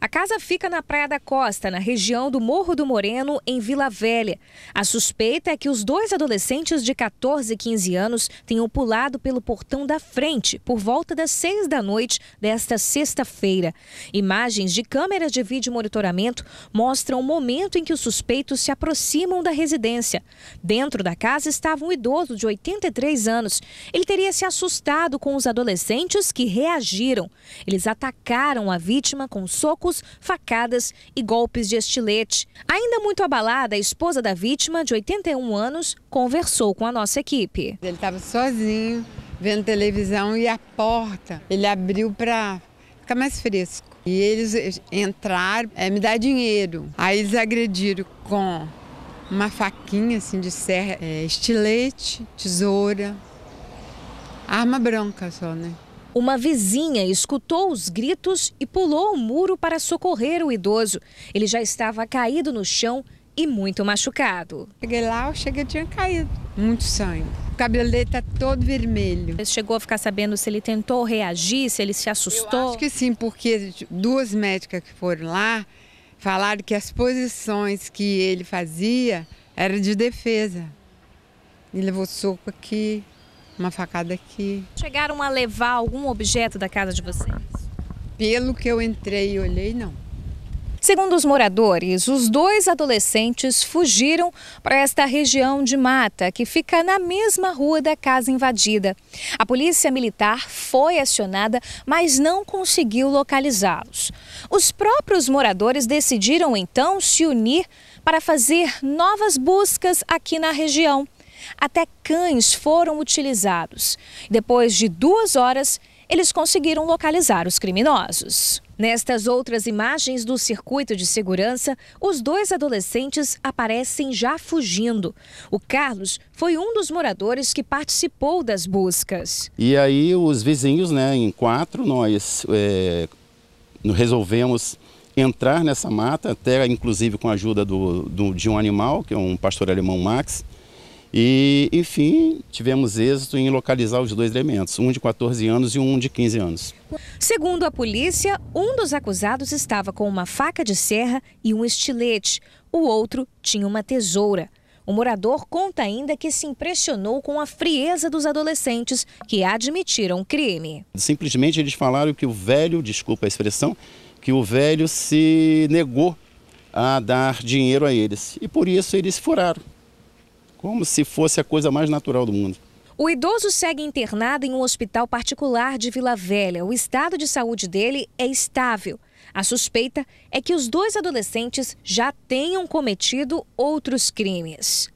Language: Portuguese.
A casa fica na Praia da Costa, na região do Morro do Moreno, em Vila Velha. A suspeita é que os dois adolescentes de 14 e 15 anos tenham pulado pelo portão da frente por volta das 6 da noite desta sexta-feira. Imagens de câmeras de vídeo monitoramento mostram o momento em que os suspeitos se aproximam da residência. Dentro da casa estava um idoso de 83 anos. Ele teria se assustado com os adolescentes que reagiram. Eles atacaram a vítima com soco socos, facadas e golpes de estilete. Ainda muito abalada, a esposa da vítima, de 81 anos, conversou com a nossa equipe. Ele estava sozinho, vendo televisão e a porta ele abriu para ficar mais fresco. E eles entraram, é, me dar dinheiro. Aí eles agrediram com uma faquinha assim de serra, é, estilete, tesoura, arma branca só, né? Uma vizinha escutou os gritos e pulou o muro para socorrer o idoso. Ele já estava caído no chão e muito machucado. Cheguei lá, eu cheguei, eu tinha caído. Muito sangue. O cabelo dele tá todo vermelho. Você chegou a ficar sabendo se ele tentou reagir, se ele se assustou? Eu acho que sim, porque duas médicas que foram lá falaram que as posições que ele fazia era de defesa. Ele levou soco aqui, uma facada que. Chegaram a levar algum objeto da casa de vocês? Pelo que eu entrei e olhei, não. Segundo os moradores, os dois adolescentes fugiram para esta região de mata, que fica na mesma rua da casa invadida. A polícia militar foi acionada, mas não conseguiu localizá-los. Os próprios moradores decidiram então se unir para fazer novas buscas aqui na região. Até cães foram utilizados. Depois de duas horas, eles conseguiram localizar os criminosos. Nestas outras imagens do circuito de segurança, os dois adolescentes aparecem já fugindo. O Carlos foi um dos moradores que participou das buscas. E aí os vizinhos, né, em quatro, nós é, resolvemos entrar nessa mata, até inclusive com a ajuda do, do, de um animal, que é um pastor alemão Max, e, enfim, tivemos êxito em localizar os dois elementos, um de 14 anos e um de 15 anos. Segundo a polícia, um dos acusados estava com uma faca de serra e um estilete, o outro tinha uma tesoura. O morador conta ainda que se impressionou com a frieza dos adolescentes que admitiram o crime. Simplesmente eles falaram que o velho, desculpa a expressão, que o velho se negou a dar dinheiro a eles. E por isso eles furaram como se fosse a coisa mais natural do mundo. O idoso segue internado em um hospital particular de Vila Velha. O estado de saúde dele é estável. A suspeita é que os dois adolescentes já tenham cometido outros crimes.